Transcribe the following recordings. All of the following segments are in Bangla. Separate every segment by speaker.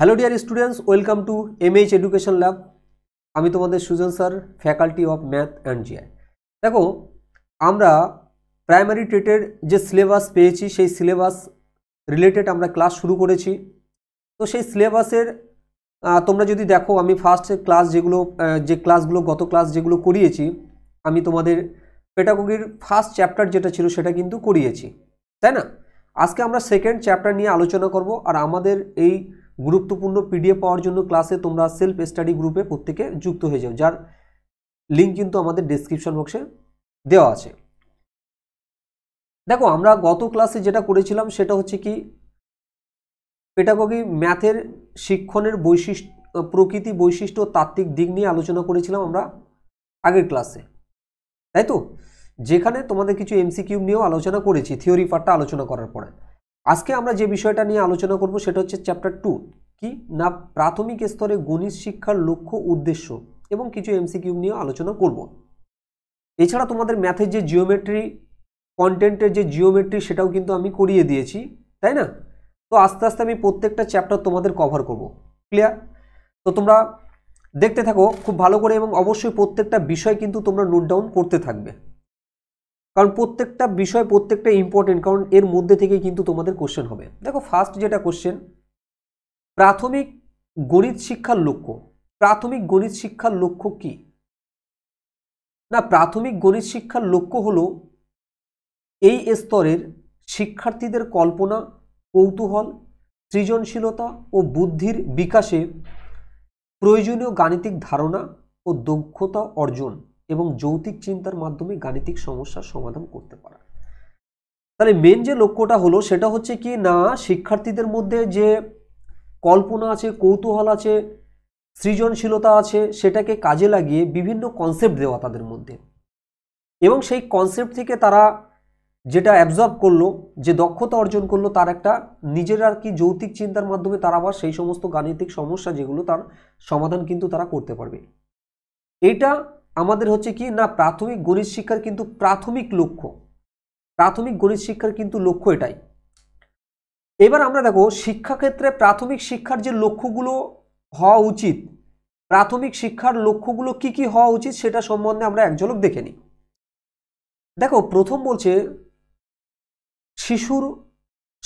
Speaker 1: Hello dear students welcome to M H education lab আমি তোমাদের Sujan sir faculty of math and GI দেখো আমরা প্রাইমারি টেটের যে সিলেবাস পেয়েছি সেই সিলেবাস রিলেটেড আমরা ক্লাস শুরু করেছি তো সেই সিলেবাসের তোমরা যদি দেখো আমি ফার্স্ট ক্লাস যেগুলো যে ক্লাসগুলো গত ক্লাস যেগুলো করিয়েছি আমি তোমাদের পেটাগোগির ফার্স্ট চ্যাপ্টার যেটা ছিল সেটা কিন্তু করিয়েছি তাই না আজকে আমরা সেকেন্ড চ্যাপ্টার নিয়ে আলোচনা করব আর আমাদের এই গুরুত্বপূর্ণ পিডিএফ পাওয়ার জন্য ক্লাসে তোমরা সেলফ স্টাডি গ্রুপে প্রত্যেকে যুক্ত হয়ে যাও যার লিঙ্ক কিন্তু আমাদের ডিসক্রিপশন বক্সে দেওয়া আছে দেখো আমরা গত ক্লাসে যেটা করেছিলাম সেটা হচ্ছে কি পেটাগগি ম্যাথের শিক্ষণের বৈশিষ্ট্য প্রকৃতি বৈশিষ্ট্য তাত্ত্বিক দিক নিয়ে আলোচনা করেছিলাম আমরা আগের ক্লাসে তাই তো যেখানে তোমাদের কিছু এমসিকিউ নিয়েও আলোচনা করেছি থিওরি পার্টটা আলোচনা করার পরে আজকে আমরা যে বিষয়টা নিয়ে আলোচনা করব সেটা হচ্ছে চ্যাপ্টার টু কি না প্রাথমিক স্তরে গণিত শিক্ষার লক্ষ্য উদ্দেশ্য এবং কিছু এমসিকিউ নিয়ে আলোচনা করব এছাড়া তোমাদের ম্যাথের যে জিওমেট্রি কন্টেন্টের যে জিওমেট্রি সেটাও কিন্তু আমি করিয়ে দিয়েছি তাই না তো আস্তে আস্তে আমি প্রত্যেকটা চ্যাপ্টার তোমাদের কভার করব ক্লিয়ার তো তোমরা দেখতে থাকো খুব ভালো করে এবং অবশ্যই প্রত্যেকটা বিষয় কিন্তু তোমরা নোট ডাউন করতে থাকবে কারণ প্রত্যেকটা বিষয় প্রত্যেকটা ইম্পর্টেন্ট কারণ এর মধ্যে থেকে কিন্তু তোমাদের কোশ্চেন হবে দেখো ফার্স্ট যেটা কোশ্চেন প্রাথমিক গণিত শিক্ষার লক্ষ্য প্রাথমিক গণিত শিক্ষার লক্ষ্য কি না প্রাথমিক গণিত শিক্ষার লক্ষ্য হল এই স্তরের শিক্ষার্থীদের কল্পনা কৌতূহল সৃজনশীলতা ও বুদ্ধির বিকাশে প্রয়োজনীয় গাণিতিক ধারণা ও দক্ষতা অর্জন এবং যৌতিক চিন্তার মাধ্যমে গাণিতিক সমস্যার সমাধান করতে পারা তাহলে মেন যে লক্ষ্যটা হলো সেটা হচ্ছে কি না শিক্ষার্থীদের মধ্যে যে কল্পনা আছে কৌতূহল আছে সৃজনশীলতা আছে সেটাকে কাজে লাগিয়ে বিভিন্ন কনসেপ্ট দেওয়া তাদের মধ্যে এবং সেই কনসেপ্ট থেকে তারা যেটা অ্যাবজর্ব করলো যে দক্ষতা অর্জন করলো তার একটা নিজের আর কি যৌতিক চিন্তার মাধ্যমে তারা আবার সেই সমস্ত গাণিতিক সমস্যা যেগুলো তার সমাধান কিন্তু তারা করতে পারবে এটা আমাদের হচ্ছে কি না প্রাথমিক গণিত শিক্ষার কিন্তু প্রাথমিক লক্ষ্য প্রাথমিক গণিত শিক্ষার কিন্তু লক্ষ্য এটাই এবার আমরা দেখো শিক্ষাক্ষেত্রে প্রাথমিক শিক্ষার যে লক্ষ্যগুলো হওয়া উচিত প্রাথমিক শিক্ষার লক্ষ্যগুলো কি কি হওয়া উচিত সেটা সম্বন্ধে আমরা এক ঝলক দেখে নিই দেখো প্রথম বলছে শিশুর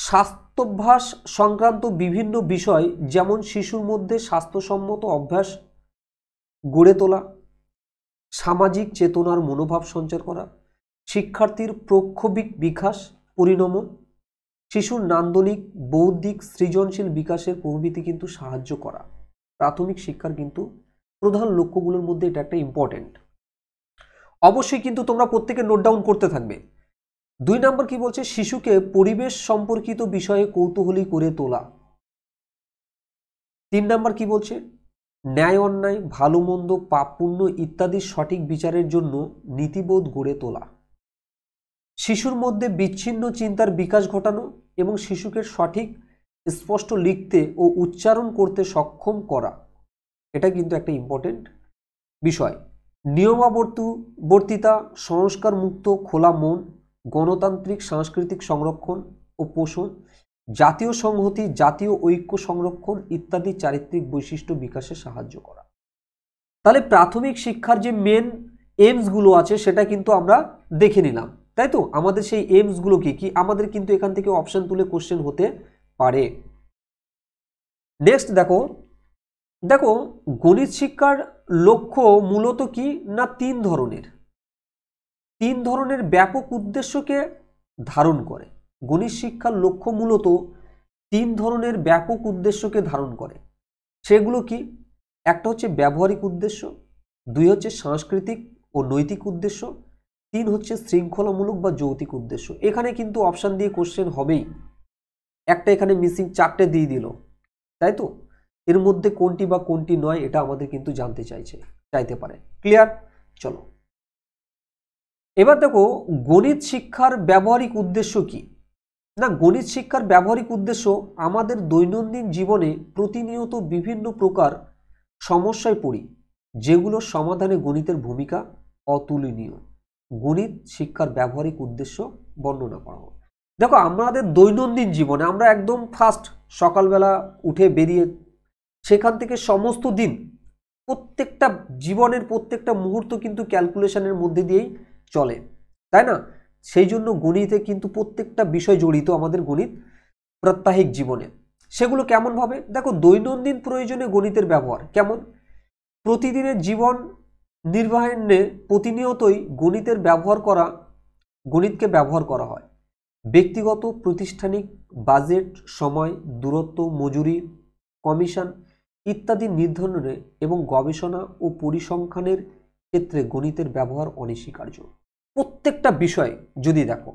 Speaker 1: স্বাস্থ্যভ্যাস সংক্রান্ত বিভিন্ন বিষয় যেমন শিশুর মধ্যে স্বাস্থ্যসম্মত অভ্যাস গড়ে তোলা সামাজিক চেতনার মনোভাব সঞ্চার করা শিক্ষার্থীর প্রক্ষোভিক বিকাশ পরিণমন শিশুর নান্দনিক বৌদ্ধিক সৃজনশীল বিকাশের প্রভৃতি কিন্তু সাহায্য করা প্রাথমিক শিক্ষার কিন্তু প্রধান লক্ষ্যগুলোর মধ্যে এটা একটা ইম্পর্টেন্ট অবশ্যই কিন্তু তোমরা প্রত্যেকে নোট ডাউন করতে থাকবে দুই নম্বর কি বলছে শিশুকে পরিবেশ সম্পর্কিত বিষয়ে কৌতূহলী করে তোলা তিন নম্বর কি বলছে ন্যায় অন্যায় ভালো মন্দ পাপ পুণ্য ইত্যাদির সঠিক বিচারের জন্য নীতিবোধ গড়ে তোলা শিশুর মধ্যে বিচ্ছিন্ন চিন্তার বিকাশ ঘটানো এবং শিশুকে সঠিক স্পষ্ট লিখতে ও উচ্চারণ করতে সক্ষম করা এটা কিন্তু একটা ইম্পর্টেন্ট বিষয় নিয়মাবর্তবর্তিতা সংস্কারমুক্ত খোলা মন গণতান্ত্রিক সাংস্কৃতিক সংরক্ষণ ও পোষণ জাতীয় সংহতি জাতীয় ঐক্য সংরক্ষণ ইত্যাদি চারিত্রিক বৈশিষ্ট্য বিকাশে সাহায্য করা তাহলে প্রাথমিক শিক্ষার যে মেন এমসগুলো আছে সেটা কিন্তু আমরা দেখে নিলাম তাই তো আমাদের সেই এমসগুলো কি কি আমাদের কিন্তু এখান থেকে অপশন তুলে কোশ্চেন হতে পারে নেক্সট দেখো দেখো গণিত শিক্ষার লক্ষ্য মূলত কি না তিন ধরনের তিন ধরনের ব্যাপক উদ্দেশ্যকে ধারণ করে গণিত শিক্ষার লক্ষ্য মূলত তিন ধরনের ব্যাপক উদ্দেশ্যকে ধারণ করে সেগুলো কি একটা হচ্ছে ব্যবহারিক উদ্দেশ্য দুই হচ্ছে সাংস্কৃতিক ও নৈতিক উদ্দেশ্য তিন হচ্ছে শৃঙ্খলামূলক বা যৌতিক উদ্দেশ্য এখানে কিন্তু অপশান দিয়ে কোশ্চেন হবেই একটা এখানে মিসিং চারটে দিয়ে দিল তাই তো এর মধ্যে কোনটি বা কোনটি নয় এটা আমাদের কিন্তু জানতে চাইছে চাইতে পারে ক্লিয়ার চলো এবার দেখো গণিত শিক্ষার ব্যবহারিক উদ্দেশ্য কী না গণিত শিক্ষার ব্যবহারিক উদ্দেশ্য আমাদের দৈনন্দিন জীবনে প্রতিনিয়ত বিভিন্ন প্রকার সমস্যায় পড়ি যেগুলোর সমাধানে গণিতের ভূমিকা অতুলনীয় গণিত শিক্ষার ব্যবহারিক উদ্দেশ্য বর্ণনা করা হবে দেখো আমাদের দৈনন্দিন জীবনে আমরা একদম ফার্স্ট সকালবেলা উঠে বেরিয়ে সেখান থেকে সমস্ত দিন প্রত্যেকটা জীবনের প্রত্যেকটা মুহূর্ত কিন্তু ক্যালকুলেশনের মধ্যে দিয়েই চলে তাই না সেই জন্য গণিতে কিন্তু প্রত্যেকটা বিষয় জড়িত আমাদের গণিত প্রাত্যহিক জীবনে সেগুলো কেমনভাবে দেখো দৈনন্দিন প্রয়োজনে গণিতের ব্যবহার কেমন প্রতিদিনের জীবন নির্বাহনে প্রতিনিয়তই গণিতের ব্যবহার করা গণিতকে ব্যবহার করা হয় ব্যক্তিগত প্রতিষ্ঠানিক বাজেট সময় দূরত্ব মজুরি কমিশন ইত্যাদি নির্ধারণে এবং গবেষণা ও পরিসংখ্যানের ক্ষেত্রে গণিতের ব্যবহার অনস্বীকার্য প্রত্যেকটা বিষয় যদি দেখো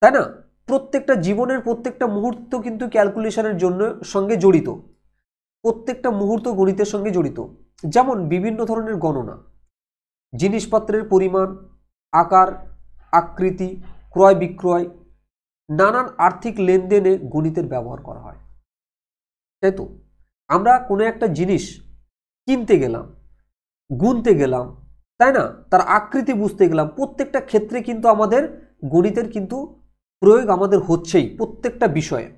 Speaker 1: তাই না প্রত্যেকটা জীবনের প্রত্যেকটা মুহূর্ত কিন্তু ক্যালকুলেশনের জন্য সঙ্গে জড়িত প্রত্যেকটা মুহূর্ত গণিতের সঙ্গে জড়িত যেমন বিভিন্ন ধরনের গণনা জিনিসপত্রের পরিমাণ আকার আকৃতি ক্রয় বিক্রয় নানান আর্থিক লেনদেনে গণিতের ব্যবহার করা হয় তাই তো আমরা কোনো একটা জিনিস কিনতে গেলাম গুনতে গেলাম তাই না তার আকৃতি বুঝতে গেলাম প্রত্যেকটা ক্ষেত্রে কিন্তু আমাদের গণিতের কিন্তু প্রয়োগ আমাদের হচ্ছেই প্রত্যেকটা বিষয়ে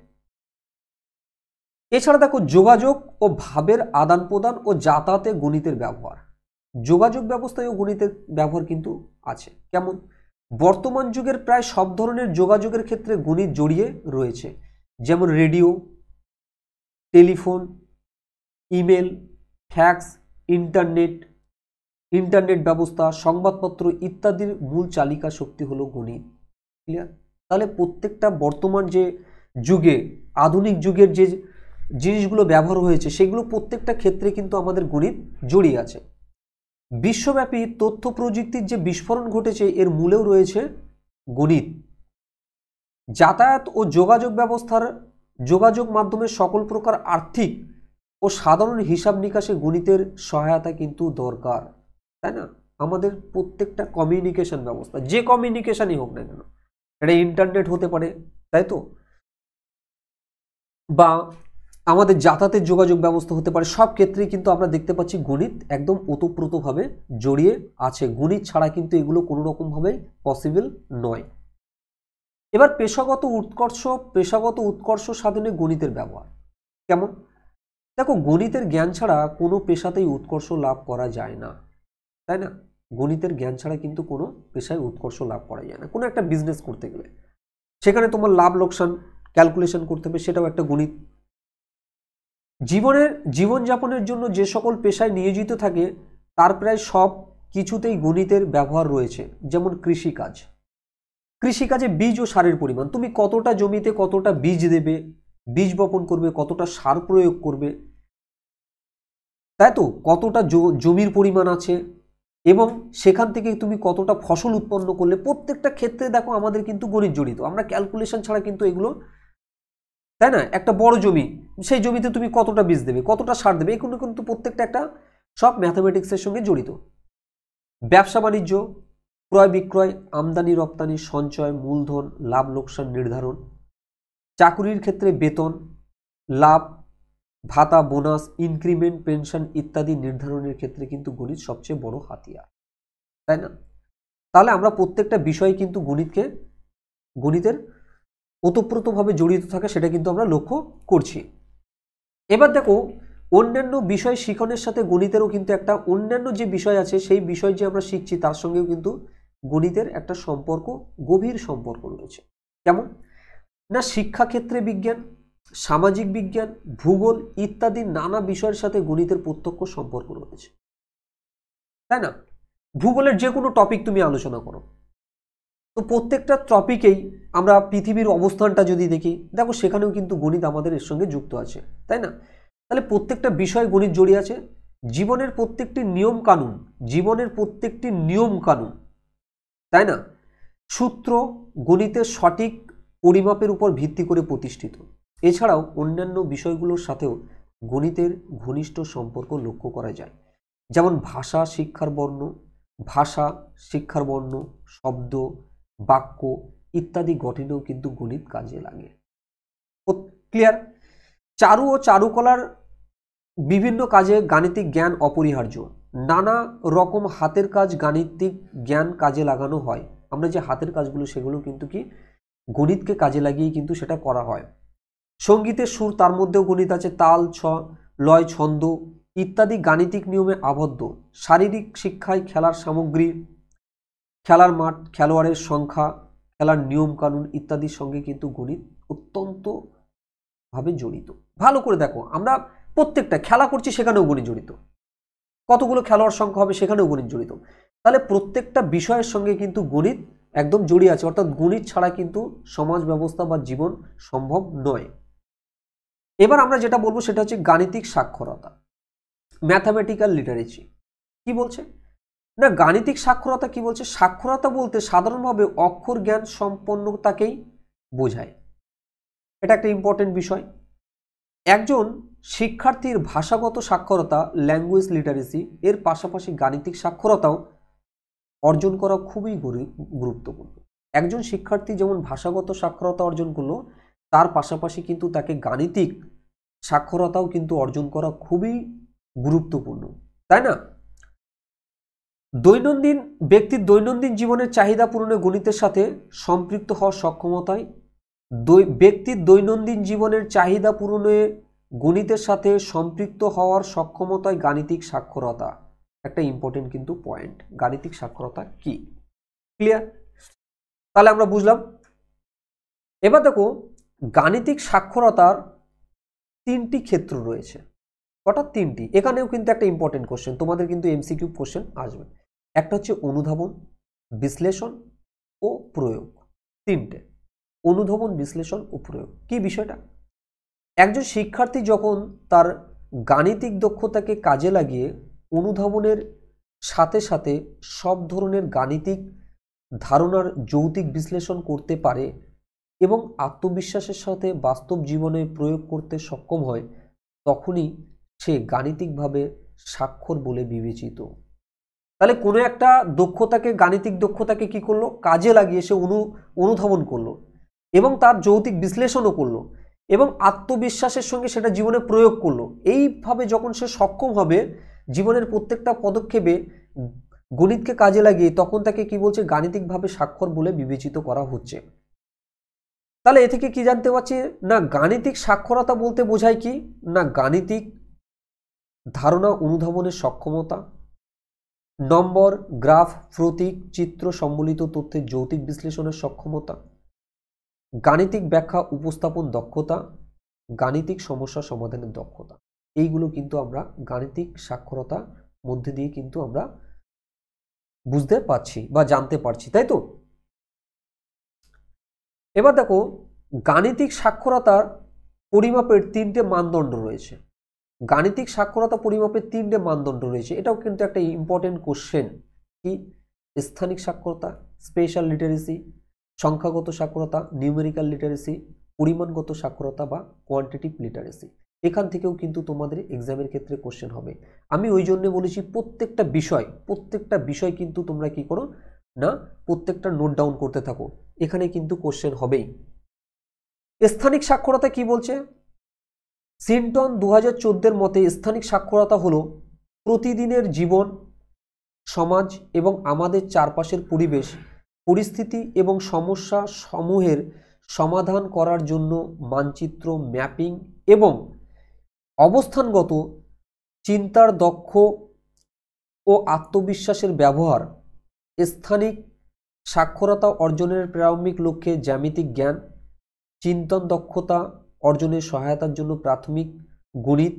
Speaker 1: এছাড়া দেখো যোগাযোগ ও ভাবের আদান প্রদান ও যাতায়াতে গণিতের ব্যবহার যোগাযোগ ব্যবস্থায়ও গণিতের ব্যবহার কিন্তু আছে কেমন বর্তমান যুগের প্রায় সব ধরনের যোগাযোগের ক্ষেত্রে গণিত জড়িয়ে রয়েছে যেমন radio telephone email fax internet internet ব্যবস্থা সংবাদপত্র ইত্যাদির মূল চালিকা শক্তি হলো গণিত ক্লিয়ার তাহলে প্রত্যেকটা বর্তমান যে যুগে আধুনিক যুগের যে জিনিসগুলো ব্যবহার হয়েছে সেগুলো প্রত্যেকটা ক্ষেত্রে কিন্তু আমাদের গণিত জড়িয়ে আছে বিশ্বব্যাপী তথ্য প্রযুক্তির যে বিস্ফোরণ ঘটেছে এর মূলেও রয়েছে গণিত যাতায়াত ও যোগাযোগ ব্যবস্থার যোগাযোগ মাধ্যমে সকল প্রকার আর্থিক ও সাধারণ হিসাব নিকাশে গণিতের সহায়তা কিন্তু দরকার তাই না আমাদের প্রত্যেকটা কমিউনিকেশন ব্যবস্থা যে কমিউনিকেশনই হোক না কেন এটা ইন্টারনেট হতে পারে তাই তো বা আমাদের যাতায়াতের যোগাযোগ ব্যবস্থা হতে পারে সব ক্ষেত্রেই কিন্তু আমরা দেখতে পাচ্ছি গণিত একদম ওতপ্রোতভাবে জড়িয়ে আছে গণিত ছাড়া কিন্তু এগুলো কোনো রকমভাবেই পসিবল নয় এবার পেশাগত উৎকর্ষ পেশাগত উৎকর্ষ সাধনে গণিতের ব্যবহার কেমন দেখো গণিতের জ্ঞান ছাড়া কোনো পেশাতেই উৎকর্ষ লাভ করা যায় না তাই না গণিতের জ্ঞান ছাড়া কিন্তু কোনো পেশায় উৎকর্ষ লাভ করা যায় না কোনো একটা বিজনেস করতে গেলে সেখানে তোমার লাভ লোকসান ক্যালকুলেশন করতে হবে সেটাও একটা গণিত জীবনের জীবনযাপনের জন্য যে সকল পেশায় নিয়োজিত থাকে তার প্রায় সব কিছুতেই গণিতের ব্যবহার রয়েছে যেমন কৃষিকাজ কৃষিকাজে বীজ ও সারের পরিমাণ তুমি কতটা জমিতে কতটা বীজ দেবে বীজ বপন করবে কতটা সার প্রয়োগ করবে তাই তো কতটা জমির পরিমাণ আছে এবং সেখান থেকে তুমি কতটা ফসল উৎপন্ন করলে প্রত্যেকটা ক্ষেত্রে দেখো আমাদের কিন্তু গণিত জড়িত আমরা ক্যালকুলেশন ছাড়া কিন্তু এগুলো তাই না একটা বড় জমি সেই জমিতে তুমি কতটা বীজ দেবে কতটা সার দেবে এগুলো কিন্তু প্রত্যেকটা একটা সব ম্যাথামেটিক্সের সঙ্গে জড়িত ব্যবসা বাণিজ্য ক্রয় বিক্রয় আমদানি রপ্তানি সঞ্চয় মূলধন লাভ লোকসান নির্ধারণ চাকুরির ক্ষেত্রে বেতন লাভ ভাতা বোনাস ইনক্রিমেন্ট পেনশন ইত্যাদি নির্ধারণের ক্ষেত্রে কিন্তু গণিত সবচেয়ে বড় হাতিয়ার তাই না তাহলে আমরা প্রত্যেকটা বিষয় কিন্তু গণিতকে গণিতের ওতপ্রোতভাবে জড়িত থাকে সেটা কিন্তু আমরা লক্ষ্য করছি এবার দেখো অন্যান্য বিষয় শিখনের সাথে গণিতেরও কিন্তু একটা অন্যান্য যে বিষয় আছে সেই বিষয় যে আমরা শিখছি তার সঙ্গেও কিন্তু গণিতের একটা সম্পর্ক গভীর সম্পর্ক রয়েছে কেমন না শিক্ষাক্ষেত্রে বিজ্ঞান সামাজিক বিজ্ঞান ভূগোল ইত্যাদি নানা বিষয়ের সাথে গণিতের প্রত্যক্ষ সম্পর্ক রয়েছে তাই না ভূগোলের যে কোনো টপিক তুমি আলোচনা করো তো প্রত্যেকটা টপিকেই আমরা পৃথিবীর অবস্থানটা যদি দেখি দেখো সেখানেও কিন্তু গণিত আমাদের এর সঙ্গে যুক্ত আছে তাই না তাহলে প্রত্যেকটা বিষয় গণিত জড়িয়ে আছে জীবনের প্রত্যেকটি নিয়ম কানুন জীবনের প্রত্যেকটি নিয়ম কানুন তাই না সূত্র গণিতের সঠিক পরিমাপের উপর ভিত্তি করে প্রতিষ্ঠিত এছাড়াও অন্যান্য বিষয়গুলোর সাথেও গণিতের ঘনিষ্ঠ সম্পর্ক লক্ষ্য করা যায় যেমন ভাষা শিক্ষার বর্ণ ভাষা শিক্ষার বর্ণ শব্দ বাক্য ইত্যাদি গঠনেও কিন্তু গণিত কাজে লাগে ক্লিয়ার চারু ও চারুকলার বিভিন্ন কাজে গাণিতিক জ্ঞান অপরিহার্য নানা রকম হাতের কাজ গাণিতিক জ্ঞান কাজে লাগানো হয় আমরা যে হাতের কাজগুলো সেগুলো কিন্তু কি গণিতকে কাজে লাগিয়ে কিন্তু সেটা করা হয় সঙ্গীতের সুর তার মধ্যেও গণিত আছে তাল ছ লয় ছন্দ ইত্যাদি গাণিতিক নিয়মে আবদ্ধ শারীরিক শিক্ষায় খেলার সামগ্রী খেলার মাঠ খেলোয়াড়ের সংখ্যা খেলার নিয়মকানুন ইত্যাদির সঙ্গে কিন্তু গণিত অত্যন্তভাবে জড়িত ভালো করে দেখো আমরা প্রত্যেকটা খেলা করছি সেখানেও গণিত জড়িত কতগুলো খেলোয়াড় সংখ্যা হবে সেখানেও গণিত জড়িত তাহলে প্রত্যেকটা বিষয়ের সঙ্গে কিন্তু গণিত একদম জড়িয়ে আছে অর্থাৎ গণিত ছাড়া কিন্তু সমাজ ব্যবস্থা বা জীবন সম্ভব নয় এবার আমরা যেটা বলবো সেটা হচ্ছে গাণিতিক সাক্ষরতা ম্যাথামেটিক্যাল লিটারেচি কি বলছে না গাণিতিক সাক্ষরতা কি বলছে সাক্ষরতা বলতে সাধারণভাবে অক্ষর জ্ঞান সম্পন্নতাকেই বোঝায় এটা একটা ইম্পর্টেন্ট বিষয় একজন শিক্ষার্থীর ভাষাগত সাক্ষরতা ল্যাঙ্গুয়েজ লিটারেসি এর পাশাপাশি গাণিতিক সাক্ষরতাও অর্জন করা খুবই গুরুত্বপূর্ণ একজন শিক্ষার্থী যেমন ভাষাগত সাক্ষরতা অর্জন করলো তার পাশাপাশি কিন্তু তাকে গাণিতিক সাক্ষরতাও কিন্তু অর্জন করা খুবই গুরুত্বপূর্ণ তাই না দৈনন্দিন ব্যক্তির দৈনন্দিন জীবনের চাহিদা পূরণে গণিতের সাথে সম্পৃক্ত হওয়ার সক্ষমতায় ব্যক্তির দৈনন্দিন জীবনের চাহিদা পূরণে গণিতের সাথে সম্পৃক্ত হওয়ার সক্ষমতায় গাণিতিক সাক্ষরতা একটা ইম্পর্টেন্ট কিন্তু পয়েন্ট গাণিতিক সাক্ষরতা কি ক্লিয়ার তাহলে আমরা বুঝলাম এবার দেখো গাণিতিক সাক্ষরতার তিনটি ক্ষেত্র রয়েছে কটা তিনটি এখানেও কিন্তু একটা ইম্পর্টেন্ট কোশ্চেন তোমাদের কিন্তু এমসিকিউ কোশ্চেন আসবে একটা হচ্ছে অনুধাবন বিশ্লেষণ ও প্রয়োগ তিনটে অনুধাবন বিশ্লেষণ ও প্রয়োগ কি বিষয়টা একজন শিক্ষার্থী যখন তার গাণিতিক দক্ষতাকে কাজে লাগিয়ে অনুধাবনের সাথে সাথে সব ধরনের গাণিতিক ধারণার যৌতিক বিশ্লেষণ করতে পারে এবং আত্মবিশ্বাসের সাথে বাস্তব জীবনে প্রয়োগ করতে সক্ষম হয় তখনই সে গাণিতিকভাবে স্বাক্ষর বলে বিবেচিত তাহলে কোনো একটা দক্ষতাকে গাণিতিক দক্ষতাকে কি করলো কাজে লাগিয়ে সে অনু অনুধাবন করলো এবং তার যৌতিক বিশ্লেষণও করলো এবং আত্মবিশ্বাসের সঙ্গে সেটা জীবনে প্রয়োগ করলো এইভাবে যখন সে সক্ষম হবে জীবনের প্রত্যেকটা পদক্ষেপে গণিতকে কাজে লাগিয়ে তখন তাকে কি বলছে গাণিতিকভাবে স্বাক্ষর বলে বিবেচিত করা হচ্ছে তাহলে এ থেকে কি জানতে পারছি না গাণিতিক সাক্ষরতা বলতে বোঝায় কি না গাণিতিক ধারণা অনুধাবনের সক্ষমতা নম্বর গ্রাফ প্রতীক চিত্র সম্বলিত তথ্যের যৌতিক বিশ্লেষণের সক্ষমতা গাণিতিক ব্যাখ্যা উপস্থাপন দক্ষতা গাণিতিক সমস্যা সমাধানের দক্ষতা এইগুলো কিন্তু আমরা গাণিতিক সাক্ষরতা মধ্যে দিয়ে কিন্তু আমরা বুঝতে পারছি বা জানতে পারছি তাই তো এবার দেখো গাণিতিক সাক্ষরতার পরিমাপের তিনটে মানদণ্ড রয়েছে গাণিতিক সাক্ষরতা পরিমাপের তিনটে মানদণ্ড রয়েছে এটাও কিন্তু একটা ইম্পর্টেন্ট কোশ্চেন কি স্থানিক সাক্ষরতা স্পেশাল লিটারেসি সংখ্যাগত সাক্ষরতা নিউমেরিক্যাল লিটারেসি পরিমাণগত সাক্ষরতা বা কোয়ান্টিটিভ লিটারেসি এখান থেকেও কিন্তু তোমাদের এক্সামের ক্ষেত্রে কোশ্চেন হবে আমি ওই জন্য বলেছি প্রত্যেকটা বিষয় প্রত্যেকটা বিষয় কিন্তু তোমরা কি করো না প্রত্যেকটা নোট ডাউন করতে থাকো এখানে কিন্তু কোশ্চেন হবেই স্থানিক সাক্ষরতা কি বলছে সিন্টন দু হাজার মতে স্থানিক সাক্ষরতা হলো প্রতিদিনের জীবন সমাজ এবং আমাদের চারপাশের পরিবেশ পরিস্থিতি এবং সমস্যা সমূহের সমাধান করার জন্য মানচিত্র ম্যাপিং এবং অবস্থানগত চিন্তার দক্ষ ও আত্মবিশ্বাসের ব্যবহার স্থানিক সাক্ষরতা অর্জনের প্রারম্ভিক লক্ষ্যে জ্যামিতিক জ্ঞান চিন্তন দক্ষতা অর্জনের সহায়তার জন্য প্রাথমিক গণিত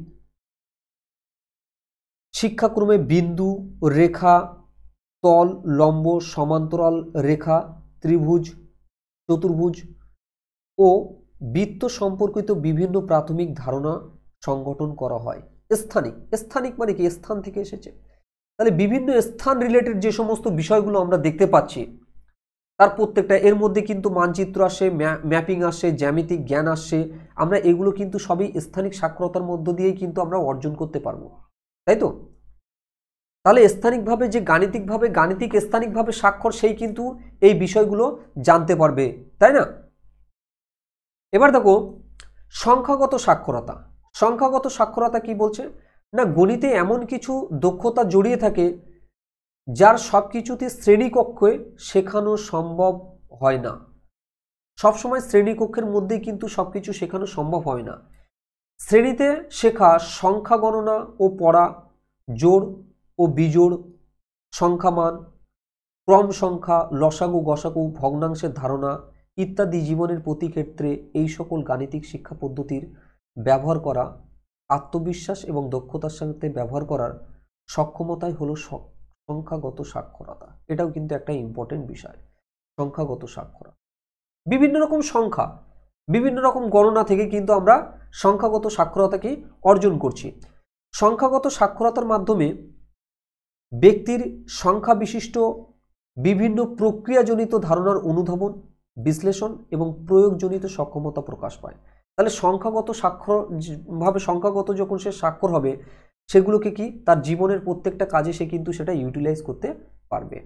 Speaker 1: শিক্ষাক্রমে বিন্দু রেখা তল লম্ব সমান্তরাল রেখা ত্রিভুজ চতুর্ভুজ ও বৃত্ত সম্পর্কিত বিভিন্ন প্রাথমিক ধারণা সংগঠন করা হয় স্থানিক স্থানিক মানে কি স্থান থেকে এসেছে তাহলে বিভিন্ন স্থান রিলেটেড যে সমস্ত বিষয়গুলো আমরা দেখতে পাচ্ছি তার প্রত্যেকটা এর মধ্যে কিন্তু মানচিত্র আসে ম্যাপিং আসে জ্যামিতিক জ্ঞান আসে আমরা এগুলো কিন্তু সবই স্থানিক সাক্ষরতার মধ্য দিয়েই কিন্তু আমরা অর্জন করতে পারবো তাই তো তাহলে স্থানিকভাবে যে গাণিতিকভাবে গাণিতিক স্থানিকভাবে স্বাক্ষর সেই কিন্তু এই বিষয়গুলো জানতে পারবে তাই না এবার দেখো সংখ্যাগত সাক্ষরতা সংখ্যাগত সাক্ষরতা কি বলছে না গণিতে এমন কিছু দক্ষতা জড়িয়ে থাকে যার সব কিছুতে শ্রেণীকক্ষে শেখানো সম্ভব হয় না সবসময় শ্রেণীকক্ষের মধ্যে কিন্তু সব কিছু শেখানো সম্ভব হয় না শ্রেণীতে শেখা সংখ্যা গণনা ও পড়া জোড় ও বিজোড় সংখ্যামান ক্রম সংখ্যা লসাগু গসাগু ভগ্নাংশের ধারণা ইত্যাদি জীবনের প্রতি ক্ষেত্রে এই সকল গাণিতিক শিক্ষা পদ্ধতির ব্যবহার করা আত্মবিশ্বাস এবং দক্ষতার সাথে ব্যবহার করার সক্ষমতাই হলো সংখ্যাগত সাক্ষরতা এটাও কিন্তু একটা ইম্পর্টেন্ট বিষয় সংখ্যাগত সাক্ষরতা বিভিন্ন রকম সংখ্যা বিভিন্ন রকম গণনা থেকে কিন্তু আমরা সংখ্যাগত সাক্ষরতাকে অর্জন করছি সংখ্যাগত সাক্ষরতার মাধ্যমে ব্যক্তির সংখ্যা বিশিষ্ট বিভিন্ন প্রক্রিয়াজনিত ধারণার অনুধাবন বিশ্লেষণ এবং প্রয়োগজনিত সক্ষমতা প্রকাশ পায় তাহলে সংখ্যাগত স্বাক্ষরভাবে সংখ্যাগত যখন সে স্বাক্ষর হবে সেগুলোকে কি তার জীবনের প্রত্যেকটা কাজে সে কিন্তু সেটা ইউটিলাইজ করতে পারবে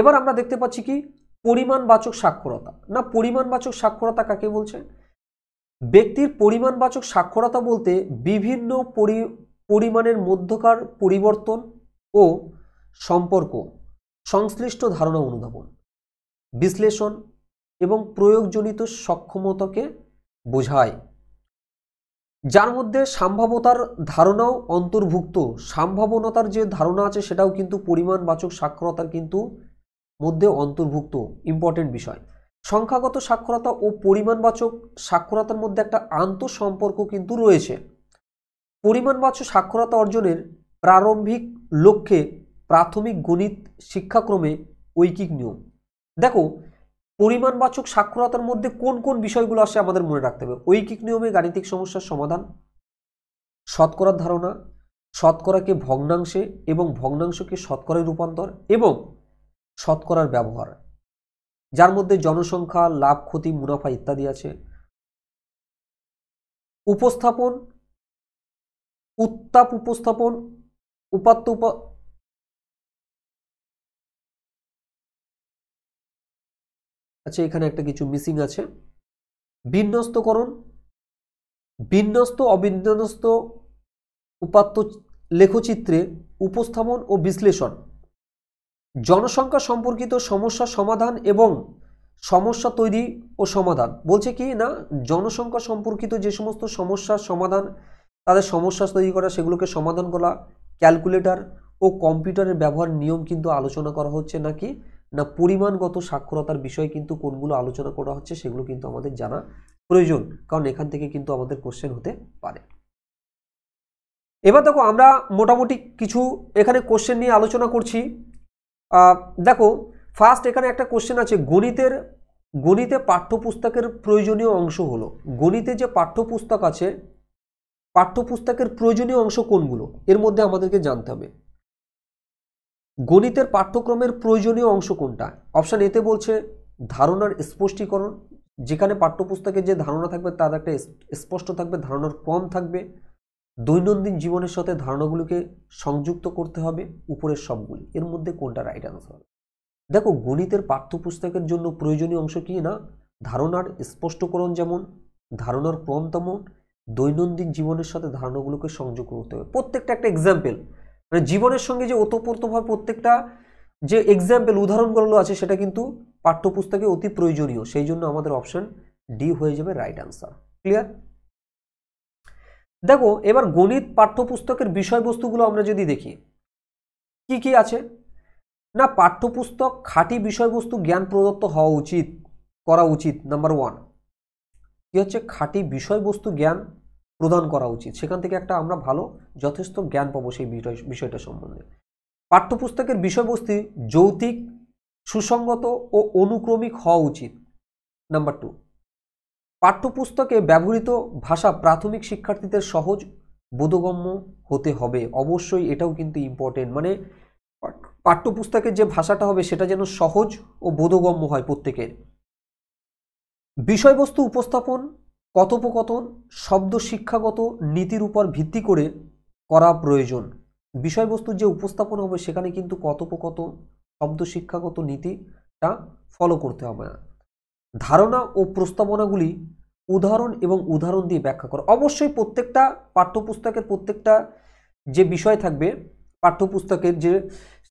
Speaker 1: এবার আমরা দেখতে পাচ্ছি কি পরিমাণবাচক সাক্ষরতা না পরিমাণবাচক সাক্ষরতা কাকে বলছে ব্যক্তির পরিমাণবাচক সাক্ষরতা বলতে বিভিন্ন পরিমাণের মধ্যকার পরিবর্তন ও সম্পর্ক সংশ্লিষ্ট ধারণা অনুধাবন বিশ্লেষণ এবং প্রয়োগজনিত সক্ষমতাকে বোঝায় যার মধ্যে সম্ভাবতার ধারণাও অন্তর্ভুক্ত সম্ভাবনতার যে ধারণা আছে সেটাও কিন্তু পরিমাণবাচক সাক্ষরতার কিন্তু মধ্যে অন্তর্ভুক্ত ইম্পর্টেন্ট বিষয় সংখ্যাগত সাক্ষরতা ও পরিমাণবাচক সাক্ষরতার মধ্যে একটা আন্তঃসম্পর্ক কিন্তু রয়েছে পরিমাণবাচক সাক্ষরতা অর্জনের প্রারম্ভিক লক্ষ্যে প্রাথমিক গণিত শিক্ষাক্রমে ঐকিক নিয়ম দেখো পরিমাণবাচক সাক্ষরতার মধ্যে কোন কোন বিষয়গুলো আসে আমাদের মনে রাখতে হবে ঐকিক নিয়মে গাণিতিক সমস্যার সমাধান শতকরার ধারণা শতকরাকে ভগ্নাংশে এবং ভগ্নাংশকে শতকরায় রূপান্তর এবং শতকরার ব্যবহার যার মধ্যে জনসংখ্যা লাভ ক্ষতি মুনাফা ইত্যাদি আছে উপস্থাপন উত্তাপ উপস্থাপন উপাত্ত আচ্ছা এখানে একটা কিছু মিসিং আছে বিন্যস্তকরণ বিন্যস্ত অবিন্যস্ত উপাত্ত লেখচিত্রে উপস্থাপন ও বিশ্লেষণ জনসংখ্যা সম্পর্কিত সমস্যা সমাধান এবং সমস্যা তৈরি ও সমাধান বলছে কি না জনসংখ্যা সম্পর্কিত যে সমস্ত সমস্যার সমাধান তাদের সমস্যা তৈরি করা সেগুলোকে সমাধান করা ক্যালকুলেটর ও কম্পিউটারের ব্যবহার নিয়ম কিন্তু আলোচনা করা হচ্ছে নাকি না পরিমাণগত সাক্ষরতার বিষয় কিন্তু কোনগুলো আলোচনা করা হচ্ছে সেগুলো কিন্তু আমাদের জানা প্রয়োজন কারণ এখান থেকে কিন্তু আমাদের কোশ্চেন হতে পারে এবার দেখো আমরা মোটামুটি কিছু এখানে কোশ্চেন নিয়ে আলোচনা করছি দেখো ফার্স্ট এখানে একটা কোশ্চেন আছে গণিতের গণিতে পাঠ্যপুস্তকের প্রয়োজনীয় অংশ হলো গণিতে যে পাঠ্যপুস্তক আছে পাঠ্যপুস্তকের প্রয়োজনীয় অংশ কোনগুলো এর মধ্যে আমাদেরকে জানতে হবে গণিতের পাঠ্যক্রমের প্রয়োজনীয় অংশ কোনটা অপশান এতে বলছে ধারণার স্পষ্টীকরণ যেখানে পাঠ্যপুস্তকে যে ধারণা থাকবে তার একটা স্পষ্ট থাকবে ধারণার ক্রম থাকবে দৈনন্দিন জীবনের সাথে ধারণাগুলোকে সংযুক্ত করতে হবে উপরের সবগুলি এর মধ্যে কোনটা রাইট অ্যান্সার হবে দেখো গণিতের পাঠ্যপুস্তকের জন্য প্রয়োজনীয় অংশ কি না ধারণার স্পষ্টকরণ যেমন ধারণার ক্রম তেমন দৈনন্দিন জীবনের সাথে ধারণাগুলোকে সংযোগ করতে হবে প্রত্যেকটা একটা এক্সাম্পল মানে জীবনের সঙ্গে যে ওতপ্রোতভাবে প্রত্যেকটা যে এক্সাম্পল উদাহরণগুলো আছে সেটা কিন্তু পাঠ্যপুস্তকে অতি প্রয়োজনীয় সেই জন্য আমাদের অপশন ডি হয়ে যাবে রাইট অ্যান্সার ক্লিয়ার দেখো এবার গণিত পাঠ্যপুস্তকের বিষয়বস্তুগুলো আমরা যদি দেখি কি কি আছে না পাঠ্যপুস্তক খাঁটি বিষয়বস্তু জ্ঞান প্রদত্ত হওয়া উচিত করা উচিত নাম্বার ওয়ান কি হচ্ছে খাঁটি বিষয়বস্তু জ্ঞান প্রদান করা উচিত সেখান থেকে একটা আমরা ভালো যথেষ্ট জ্ঞান পাবো সেই বিষয়টা সম্বন্ধে পাঠ্যপুস্তকের বিষয়বস্তু যৌতিক সুসঙ্গত ও অনুক্রমিক হওয়া উচিত নাম্বার টু পাঠ্যপুস্তকে ব্যবহৃত ভাষা প্রাথমিক শিক্ষার্থীদের সহজ বোধগম্য হতে হবে অবশ্যই এটাও কিন্তু ইম্পর্টেন্ট মানে পাঠ্যপুস্তকের যে ভাষাটা হবে সেটা যেন সহজ ও বোধগম্য হয় প্রত্যেকের বিষয়বস্তু উপস্থাপন কথোপকথন শব্দ শিক্ষাগত নীতির উপর ভিত্তি করে করা প্রয়োজন বিষয়বস্তুর যে উপস্থাপন হবে সেখানে কিন্তু কথোপকথন শব্দ শিক্ষাগত নীতিটা ফলো করতে হবে না ধারণা ও প্রস্তাবনাগুলি উদাহরণ এবং উদাহরণ দিয়ে ব্যাখ্যা করা অবশ্যই প্রত্যেকটা পাঠ্যপুস্তকের প্রত্যেকটা যে বিষয় থাকবে পাঠ্যপুস্তকের যে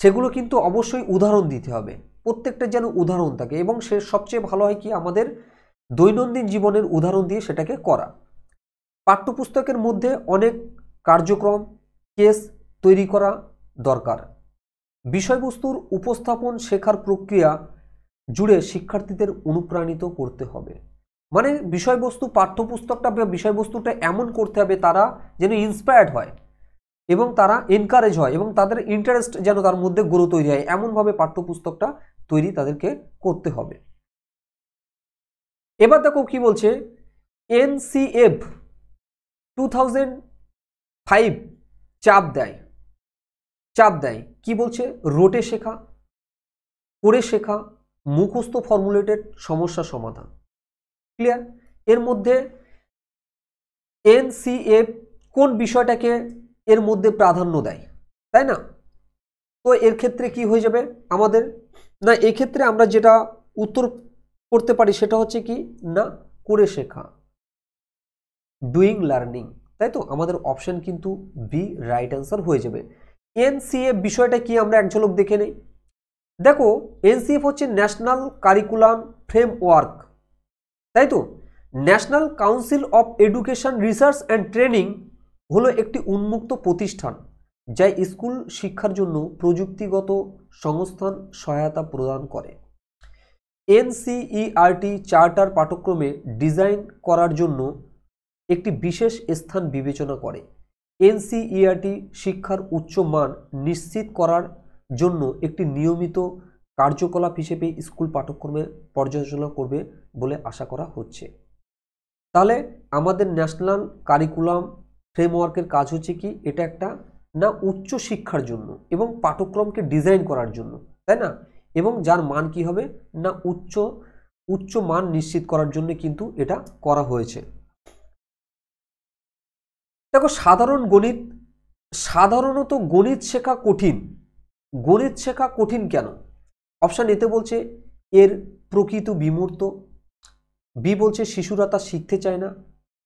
Speaker 1: সেগুলো কিন্তু অবশ্যই উদাহরণ দিতে হবে প্রত্যেকটা যেন উদাহরণ থাকে এবং সে সবচেয়ে ভালো হয় কি আমাদের দৈনন্দিন জীবনের উদাহরণ দিয়ে সেটাকে করা পাঠ্যপুস্তকের মধ্যে অনেক কার্যক্রম কেস তৈরি করা দরকার বিষয়বস্তুর উপস্থাপন শেখার প্রক্রিয়া জুড়ে শিক্ষার্থীদের অনুপ্রাণিত করতে হবে মানে বিষয়বস্তু পাঠ্যপুস্তকটা বা বিষয়বস্তুটা এমন করতে হবে তারা যেন ইন্সপায়ার্ড হয় এবং তারা এনকারেজ হয় এবং তাদের ইন্টারেস্ট যেন তার মধ্যে গ্রো তৈরি হয় এমনভাবে পাঠ্যপুস্তকটা তৈরি তাদেরকে করতে হবে এবার দেখো কি বলছে এনসিএফ টু থাউজেন্ড ফাইভ চাপ দেয় চাপ দেয় কি বলছে রোটে শেখা করে শেখা মুখস্থ ফর্মুলেটেড সমস্যা সমাধান ক্লিয়ার এর মধ্যে এনসিএফ কোন বিষয়টাকে এর মধ্যে প্রাধান্য দেয় তাই না তো এর ক্ষেত্রে কি হয়ে যাবে আমাদের না এক্ষেত্রে আমরা যেটা উত্তর করতে পারি সেটা হচ্ছে কি না করে শেখা ডুইং লার্নিং তাই তো আমাদের অপশন কিন্তু বি রাইট অ্যান্সার হয়ে যাবে এনসিএফ বিষয়টা কি আমরা এক ঝলক দেখে নেই দেখো এনসিএফ হচ্ছে ন্যাশনাল কারিকুলাম ফ্রেমওয়ার্ক তাই তো national council of education research and training হলো একটি উন্মুক্ত প্রতিষ্ঠান যা স্কুল শিক্ষার জন্য প্রযুক্তিগত সংস্থান সহায়তা প্রদান করে এনসিইআরটি চার্টার পাঠক্রমে ডিজাইন করার জন্য একটি বিশেষ স্থান বিবেচনা করে এনসিইআরটি শিক্ষার উচ্চ মান নিশ্চিত করার জন্য একটি নিয়মিত কার্যকলাপ হিসেবে স্কুল পাঠ্যক্রমে পর্যালোচনা করবে বলে আশা করা হচ্ছে তাহলে আমাদের ন্যাশনাল কারিকুলাম ফ্রেমওয়ার্কের কাজ হচ্ছে কি এটা একটা না উচ্চ শিক্ষার জন্য এবং পাঠ্যক্রমকে ডিজাইন করার জন্য তাই না এবং যার মান কি হবে না উচ্চ উচ্চ মান নিশ্চিত করার জন্য কিন্তু এটা করা হয়েছে দেখো সাধারণ গণিত সাধারণত গণিত শেখা কঠিন গণিত শেখা কঠিন কেন অপশান এতে বলছে এর প্রকৃত বিমূর্ত বি বলছে শিশুরা তা শিখতে চায় না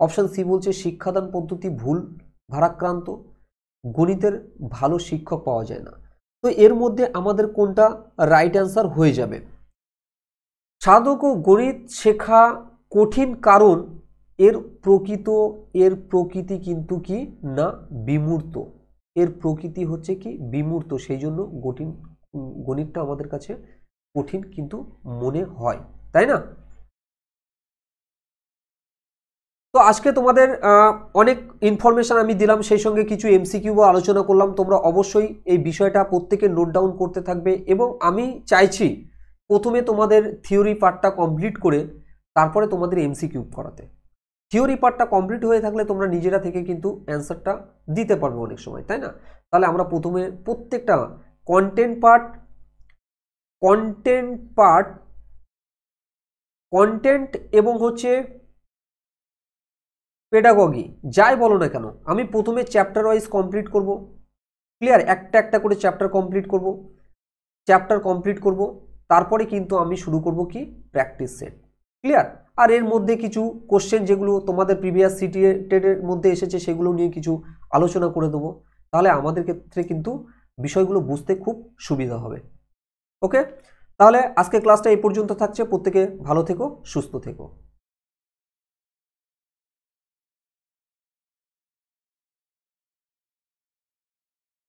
Speaker 1: অপশান সি বলছে শিক্ষাদান পদ্ধতি ভুল ভারাক্রান্ত গণিতের ভালো শিক্ষক পাওয়া যায় না তো এর মধ্যে আমাদের কোনটা রাইট অ্যান্সার হয়ে যাবে সাধক ও গণিত শেখা কঠিন কারণ এর প্রকৃত এর প্রকৃতি কিন্তু কি না বিমূর্ত এর প্রকৃতি হচ্ছে কি বিমূর্ত সেই জন্য গঠিন গণিতটা আমাদের কাছে কঠিন কিন্তু মনে হয় তাই না তো আজকে তোমাদের অনেক ইনফরমেশান আমি দিলাম সেই সঙ্গে কিছু এমসিকিউও আলোচনা করলাম তোমরা অবশ্যই এই বিষয়টা প্রত্যেকে নোট ডাউন করতে থাকবে এবং আমি চাইছি প্রথমে তোমাদের থিওরি পার্টটা কমপ্লিট করে তারপরে তোমাদের এমসিকিউ করাতে থিওরি পার্টটা কমপ্লিট হয়ে থাকলে তোমরা নিজেরা থেকে কিন্তু অ্যান্সারটা দিতে পারবে অনেক সময় তাই না তাহলে আমরা প্রথমে প্রত্যেকটা content part content part content এবং হচ্ছে পেডাগগি যাই বলো না কেন আমি প্রথমে চ্যাপ্টার ওয়াইজ কমপ্লিট করব ক্লিয়ার একটা একটা করে চ্যাপ্টার কমপ্লিট করব চ্যাপ্টার কমপ্লিট করব তারপরে কিন্তু আমি শুরু করব কি প্র্যাকটিস সেট ক্লিয়ার আর এর মধ্যে কিছু কোশ্চেন যেগুলো তোমাদের প্রিভিয়াস সিটি মধ্যে এসেছে সেগুলো নিয়ে কিছু আলোচনা করে দেবো তাহলে আমাদের ক্ষেত্রে কিন্তু বিষয়গুলো বুঝতে খুব সুবিধা হবে ওকে তাহলে আজকে ক্লাসটা এই পর্যন্ত থাকছে প্রত্যেকে ভালো থেকো সুস্থ থেকো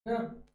Speaker 1: Yeah.